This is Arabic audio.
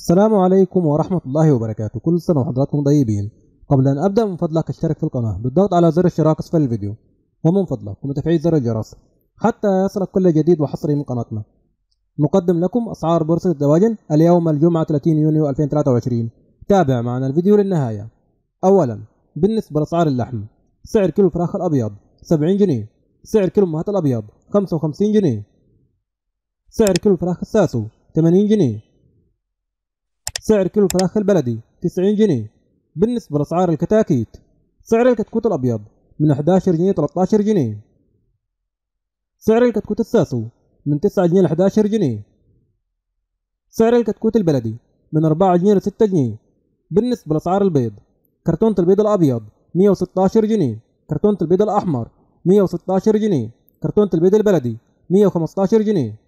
السلام عليكم ورحمة الله وبركاته كل سنة وحضراتكم طيبين قبل أن أبدأ من فضلك اشترك في القناة بالضغط على زر الاشتراك أسفل الفيديو ومن فضلك قم بتفعيل زر الجرس حتى يصلك كل جديد وحصري من قناتنا نقدم لكم أسعار بورصة الدواجن اليوم الجمعة 30 يونيو 2023 تابع معنا الفيديو للنهاية أولا بالنسبة لأسعار اللحم سعر كيلو الفراخ الأبيض 70 جنيه سعر كيلو المهات الأبيض 55 جنيه سعر كيلو الفراخ الساسو 80 جنيه سعر كيلو الفراخ البلدي 90 جنيه بالنسبة لأسعار الكتاكيت سعر الكتكوت الأبيض من 11 جنيه 13 جنيه سعر الكتكوت الساسو من 9 جنيه 11 جنيه سعر الكتكوت البلدي من 4 جنيه ل 6 جنيه بالنسبة لأسعار البيض كرتونة البيض الأبيض 116 جنيه كرتونة البيض الأحمر 116 جنيه كرتونة البيض البلدي 115 جنيه